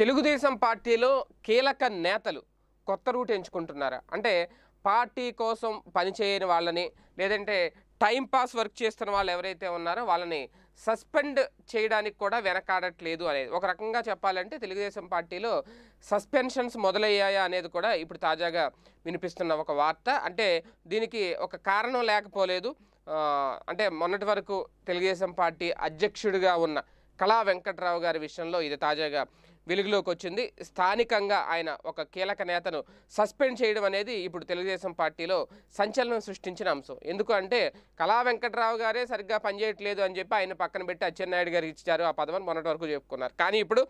తెలుగుదేశం పార్టీలో కీలక నేతలు కొత్త రూట్ ఎంచుకుంటున్నారా అంటే పార్టీ కోసం పనిచేయని వాళ్ళని లేదంటే టైంపాస్ వర్క్ చేస్తున్న వాళ్ళు ఎవరైతే ఉన్నారో వాళ్ళని సస్పెండ్ చేయడానికి కూడా వెనకాడట్లేదు అనేది ఒక రకంగా చెప్పాలంటే తెలుగుదేశం పార్టీలో సస్పెన్షన్స్ మొదలయ్యాయా అనేది కూడా ఇప్పుడు తాజాగా వినిపిస్తున్న ఒక వార్త అంటే దీనికి ఒక కారణం లేకపోలేదు అంటే మొన్నటి వరకు తెలుగుదేశం పార్టీ అధ్యక్షుడిగా ఉన్న కళా వెంకట్రావు గారి విషయంలో ఇది తాజాగా వెలుగులోకి వచ్చింది స్థానికంగా ఆయన ఒక కీలక నేతను సస్పెండ్ చేయడం అనేది ఇప్పుడు తెలుగుదేశం పార్టీలో సంచలనం సృష్టించిన అంశం ఎందుకంటే కళా వెంకట్రావు గారే సరిగ్గా పనిచేయట్లేదు అని చెప్పి ఆయన పక్కన పెట్టి అచ్చెన్నాయుడు గారు ఇచ్చారు ఆ పదవిని మొన్నటి వరకు చెప్పుకున్నారు కానీ ఇప్పుడు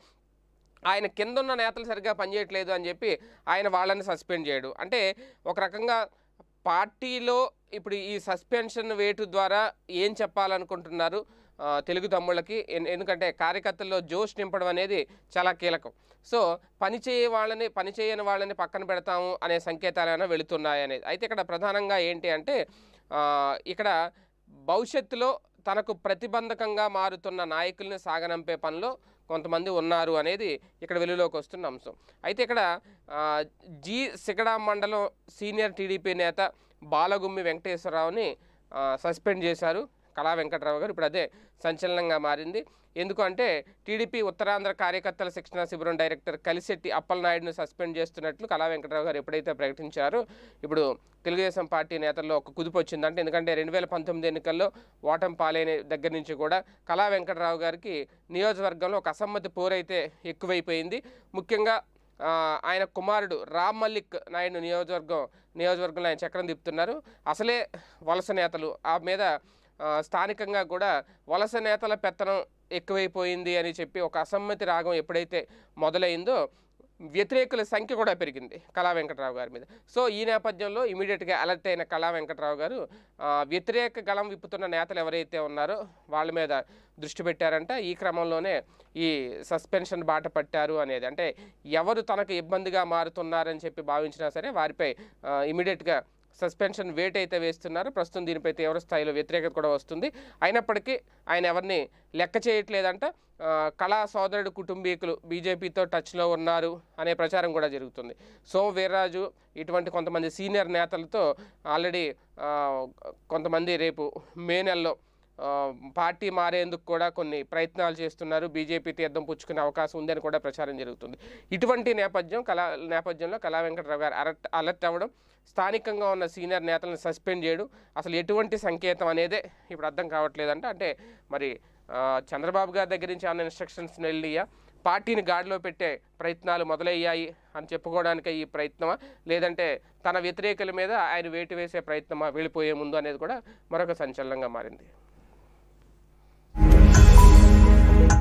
ఆయన కింద ఉన్న నేతలు సరిగ్గా పనిచేయట్లేదు అని చెప్పి ఆయన వాళ్ళని సస్పెండ్ చేయడు అంటే ఒక రకంగా పార్టీలో ఇప్పుడు ఈ సస్పెన్షన్ వేటు ద్వారా ఏం చెప్పాలనుకుంటున్నారు తెలుగు తమ్ముళ్ళకి ఎందుకంటే కార్యకర్తల్లో జోష్ నింపడం అనేది చాలా కీలకం సో పనిచేయ వాళ్ళని పనిచేయని వాళ్ళని పక్కన పెడతాము అనే సంకేతాలు ఏమైనా వెళుతున్నాయి అనేది అయితే ఇక్కడ ప్రధానంగా ఏంటి అంటే ఇక్కడ భవిష్యత్తులో తనకు ప్రతిబంధకంగా మారుతున్న నాయకుల్ని సాగనంపే పనిలో కొంతమంది ఉన్నారు అనేది ఇక్కడ వెలుగులోకి వస్తున్న అంశం అయితే ఇక్కడ జి సిగడా మండలం సీనియర్ టీడీపీ నేత బాలగుమ్మి వెంకటేశ్వరరావుని సస్పెండ్ చేశారు కళా వెంకటరావు గారు ఇప్పుడు అదే సంచలనంగా మారింది ఎందుకంటే టీడీపీ ఉత్తరాంధ్ర కార్యకర్తల శిక్షణ శిబిరం డైరెక్టర్ కలిశెట్టి అప్పలనాయుడును సస్పెండ్ చేస్తున్నట్లు కళా వెంకటరావు గారు ఎప్పుడైతే ప్రకటించారో ఇప్పుడు తెలుగుదేశం పార్టీ నేతల్లో ఒక కుదుపు వచ్చిందంటే ఎందుకంటే రెండు వేల పంతొమ్మిది ఎన్నికల్లో ఓటం పాలైన దగ్గర నుంచి కూడా కళా వెంకటరావు గారికి నియోజకవర్గంలో ఒక అసమ్మతి పోరైతే ఎక్కువైపోయింది ముఖ్యంగా ఆయన కుమారుడు రామ్ మల్లిక్ నాయుడు నియోజకవర్గం నియోజకవర్గంలో ఆయన చక్రం తిప్పుతున్నారు అసలే వలస నేతలు ఆ మీద స్థానికంగా కూడా వలస నేతల పెత్తనం ఎక్కువైపోయింది అని చెప్పి ఒక అసమ్మతి రాగం ఎప్పుడైతే మొదలైందో వ్యతిరేకుల సంఖ్య కూడా పెరిగింది కళా వెంకటరావు గారి మీద సో ఈ నేపథ్యంలో ఇమీడియట్గా అలర్ట్ అయిన కళా వెంకటరావు గారు వ్యతిరేక గళం విప్పుతున్న నేతలు ఎవరైతే ఉన్నారో వాళ్ళ మీద దృష్టి పెట్టారంట ఈ క్రమంలోనే ఈ సస్పెన్షన్ బాట పట్టారు అనేది అంటే ఎవరు తనకు ఇబ్బందిగా మారుతున్నారని చెప్పి భావించినా సరే వారిపై ఇమీడియట్గా సస్పెన్షన్ వేట్ అయితే వేస్తున్నారు ప్రస్తుతం దీనిపై తీవ్ర స్థాయిలో వ్యతిరేకత కూడా వస్తుంది అయినప్పటికీ ఆయన ఎవరిని లెక్క చేయట్లేదంట కళా సోదరుడు కుటుంబీకులు బీజేపీతో టచ్లో ఉన్నారు అనే ప్రచారం కూడా జరుగుతుంది సో వీర్రాజు ఇటువంటి కొంతమంది సీనియర్ నేతలతో ఆల్రెడీ కొంతమంది రేపు మే నెలలో పార్టీ మారేందుకు కూడా కొన్ని ప్రయత్నాలు చేస్తున్నారు బీజేపీ తీర్థం పుచ్చుకునే అవకాశం ఉందని కూడా ప్రచారం జరుగుతుంది ఇటువంటి నేపథ్యం కళా నేపథ్యంలో కళా వెంకటరావు గారు అలర్ట్ అలర్ట్ అవ్వడం స్థానికంగా ఉన్న సీనియర్ నేతలను సస్పెండ్ చేయడం అసలు ఎటువంటి సంకేతం అనేదే ఇప్పుడు అర్థం కావట్లేదంటే అంటే మరి చంద్రబాబు గారి దగ్గర నుంచి అన్న ఇన్స్ట్రక్షన్స్ వెళ్ళియా పార్టీని గాడిలో పెట్టే ప్రయత్నాలు మొదలయ్యాయి అని చెప్పుకోవడానికి ఈ ప్రయత్నమా లేదంటే తన వ్యతిరేకుల మీద ఆయన వేటు వేసే ప్రయత్నమా వెళ్ళిపోయే ముందు అనేది కూడా మరొక సంచలనంగా మారింది